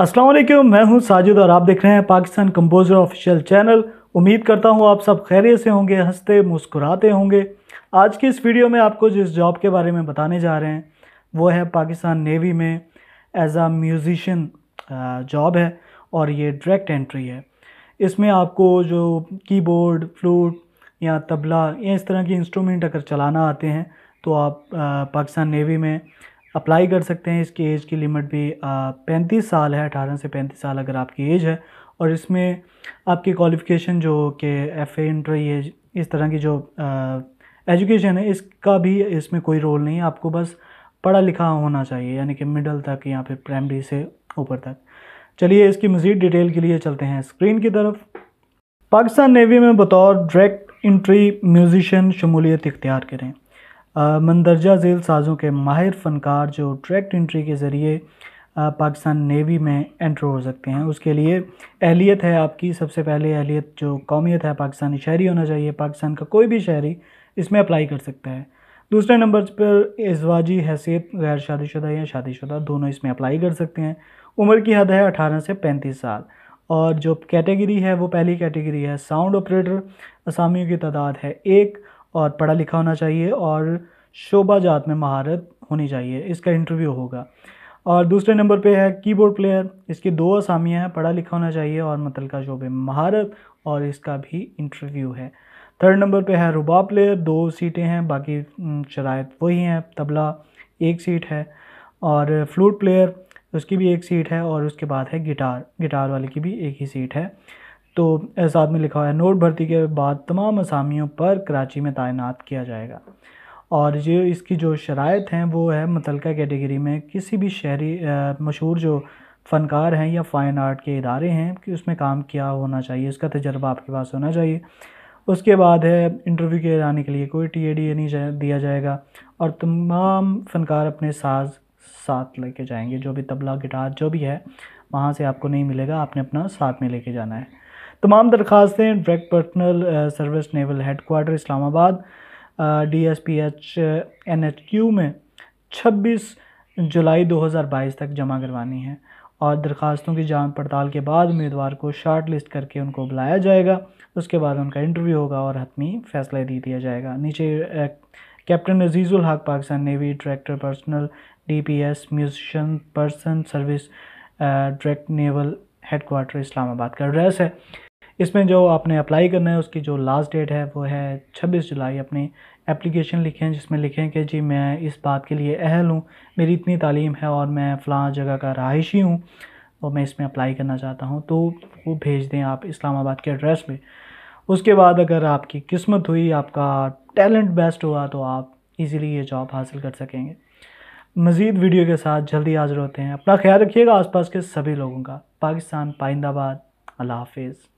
अस्सलाम वालेकुम मैं हूं साजिद और आप देख रहे हैं पाकिस्तान कंपोज़र ऑफिशियल चैनल उम्मीद करता हूं आप सब खैरियत से होंगे हंसते मुस्कुराते होंगे आज की इस वीडियो में आपको जिस जॉब के बारे में बताने जा रहे हैं वो है पाकिस्तान नेवी में एज आ म्यूज़िशन जॉब है और ये डायरेक्ट एंट्री है इसमें आपको जो कीबोर्ड फ्लूट या तबला या इस तरह के इंस्ट्रूमेंट अगर चलाना आते हैं तो आप पाकिस्तान नेवी में अप्लाई कर सकते हैं इसकी एज की लिमिट भी पैंतीस साल है अठारह से पैंतीस साल अगर आपकी एज है और इसमें आपकी क्वालिफ़िकेशन जो कि एफ़ ए इंट्री एज इस तरह की जो एजुकेशन है इसका भी इसमें कोई रोल नहीं है आपको बस पढ़ा लिखा होना चाहिए यानी कि मिडल तक या फिर प्राइमरी से ऊपर तक चलिए इसकी मज़ीद डिटेल के लिए चलते हैं स्क्रीन की तरफ पाकिस्तान नेवी में बतौर डायरेक्ट इंट्री म्यूजिशन शमूलियत इख्तियार करें मंदरजा झेल साजों के माहिर फनकार जो ट्रैक्ट इंट्री के ज़रिए पाकिस्तान नेवी में एंटर हो सकते हैं उसके लिए एहलीत है आपकी सबसे पहले एहलीत जो कौमियत है पाकिस्तानी शहरी होना चाहिए पाकिस्तान का कोई भी शहरी इसमें अप्लाई कर सकता है दूसरे नंबर पर एजवाजी हैसियत गैर शादीशुदा या शादीशुदा दोनों इसमें अप्लाई कर सकते हैं उम्र की हद है अठारह से पैंतीस साल और जो कैटेगरी है वो पहली कैटेगरी है साउंड ऑपरेटर असामियों की तादाद है एक और पढ़ा लिखा होना चाहिए और शोभा जात में महारत होनी चाहिए इसका इंटरव्यू होगा और दूसरे नंबर पे है कीबोर्ड प्लेयर इसकी दो असामियाँ हैं पढ़ा लिखा होना चाहिए और मतलका शोबे में महारत और इसका भी इंटरव्यू है थर्ड नंबर पे है रुबा प्लेयर दो सीटें हैं बाकी शराय वही हैं तबला एक सीट है और फ्लूट प्लेयर उसकी भी एक सीट है और उसके बाद है गिटार गिटार वाले की भी एक ही सीट है तो साथ में लिखा हुआ है नोट भर्ती के बाद तमाम असामियों पर कराची में तैनात किया जाएगा और ये इसकी जो शरात हैं वो है मुतलका कैटेगरी में किसी भी शहरी मशहूर जो फ़नकार हैं या फ़ाइन आर्ट के इदारे हैं कि उसमें काम क्या होना चाहिए उसका तजर्बा आपके पास होना चाहिए उसके बाद है इंटरव्यू के आने के लिए कोई टी ए डी ए नहीं दिया जाएगा और तमाम फ़नकार अपने साज साथ लेके जाएंगे जो भी तबला गिटार जो भी है वहाँ से आपको नहीं मिलेगा आपने अपना साथ में लेके जाना है तमाम दरख्वास्तें direct personal service naval head Islamabad D S P H N H Q में 26 जुलाई 2022 तक जमा करवानी है और दरख्वास्तों की जांच पड़ताल के बाद उम्मीदवार को शार्ट लिस्ट करके उनको बुलाया जाएगा उसके बाद उनका इंटरव्यू होगा और हतमी फैसला दे दिया जाएगा नीचे captain Azizul Haq Pakistan navy director personal D P S musician person service direct naval headquarter Islamabad का एड्रेस है इसमें जो आपने अप्लाई करना है उसकी जो लास्ट डेट है वो है छब्बीस जुलाई अपनी एप्लीकेशन लिखें जिसमें लिखें कि जी मैं इस बात के लिए अहल हूँ मेरी इतनी तालीम है और मैं फ़लाँ जगह का रहायशी हूँ और मैं इसमें अप्लाई करना चाहता हूँ तो वो भेज दें आप इस्लामाबाद के एड्रेस में उसके बाद अगर आपकी किस्मत हुई आपका टैलेंट बेस्ट हुआ तो आप इजीली ये जॉब हासिल कर सकेंगे मज़ीद वीडियो के साथ जल्दी हाजिर होते हैं अपना ख्याल रखिएगा आसपास के सभी लोगों का पाकिस्तान पाइंदाबाद अल्लाह हाफिज़